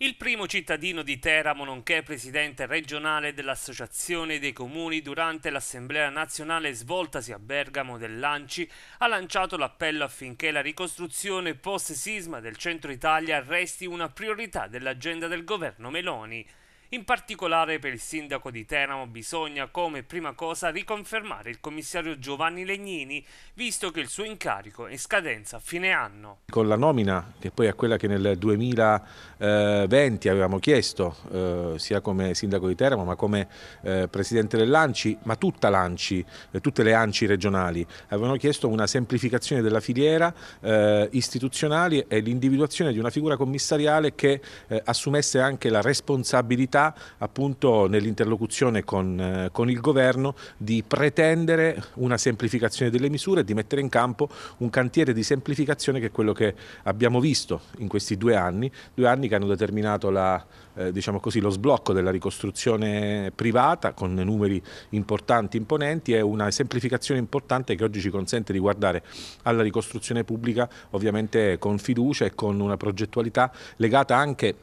Il primo cittadino di Teramo, nonché presidente regionale dell'Associazione dei Comuni durante l'Assemblea nazionale svoltasi a Bergamo dell'Anci, ha lanciato l'appello affinché la ricostruzione post-sisma del centro Italia resti una priorità dell'agenda del governo Meloni. In particolare per il sindaco di Teramo bisogna come prima cosa riconfermare il commissario Giovanni Legnini, visto che il suo incarico è in scadenza a fine anno. Con la nomina, che poi è quella che nel 2020 avevamo chiesto, eh, sia come sindaco di Teramo ma come eh, presidente dell'Anci, ma tutta l'Anci, eh, tutte le Anci regionali, avevano chiesto una semplificazione della filiera eh, istituzionale e l'individuazione di una figura commissariale che eh, assumesse anche la responsabilità capacità appunto nell'interlocuzione con, eh, con, il governo di pretendere una semplificazione delle misure e di mettere in campo un cantiere di semplificazione che è quello che abbiamo visto in questi due anni, due anni che hanno determinato la, eh, diciamo così, lo sblocco della ricostruzione privata con numeri importanti, imponenti e una semplificazione importante che oggi ci consente di guardare alla ricostruzione pubblica ovviamente con fiducia e con una progettualità legata anche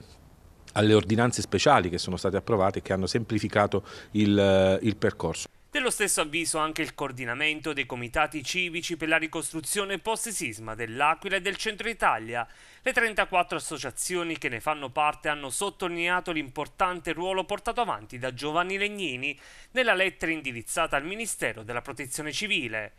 alle ordinanze speciali che sono state approvate e che hanno semplificato il, eh, il percorso. Dello stesso avviso anche il coordinamento dei comitati civici per la ricostruzione post-sisma dell'Aquila e del centro Italia. Le 34 associazioni che ne fanno parte hanno sottolineato l'importante ruolo portato avanti da Giovanni Legnini nella lettera indirizzata al Ministero della Protezione Civile.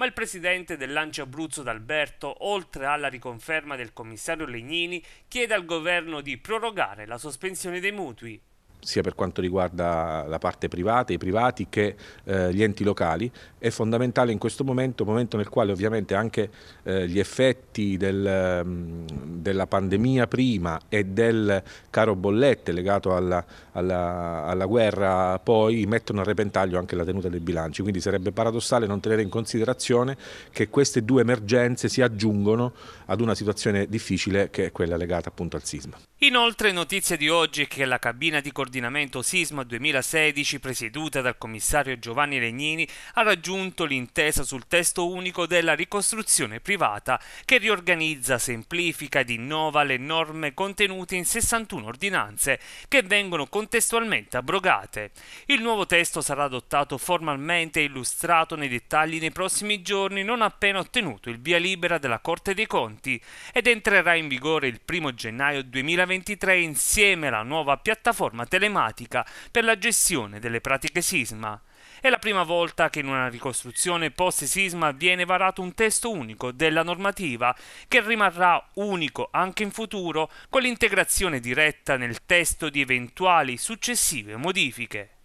Ma il presidente del dell'Ancia Abruzzo d'Alberto, oltre alla riconferma del commissario Legnini, chiede al governo di prorogare la sospensione dei mutui sia per quanto riguarda la parte privata, i privati che eh, gli enti locali, è fondamentale in questo momento, momento nel quale ovviamente anche eh, gli effetti del, mm, della pandemia prima e del caro bollette legato alla, alla, alla, guerra poi mettono a repentaglio anche la tenuta dei bilanci, quindi sarebbe paradossale non tenere in considerazione che queste due emergenze si aggiungono ad una situazione difficile che è quella legata appunto al sisma. Inoltre notizia di oggi che la cabina di coordinamento coordinamento Sisma 2016 presieduta dal commissario Giovanni Legnini ha raggiunto l'intesa sul testo unico della ricostruzione privata che riorganizza, semplifica ed innova le norme contenute in 61 ordinanze che vengono contestualmente abrogate. Il nuovo testo sarà adottato formalmente e illustrato nei dettagli nei prossimi giorni non appena ottenuto il via libera della Corte dei Conti ed entrerà in vigore il 1 gennaio 2023 insieme alla nuova piattaforma telefonica telematica per la gestione delle pratiche sisma. È la prima volta che in una ricostruzione post-sisma viene varato un testo unico della normativa che rimarrà unico anche in futuro con l'integrazione diretta nel testo di eventuali successive modifiche.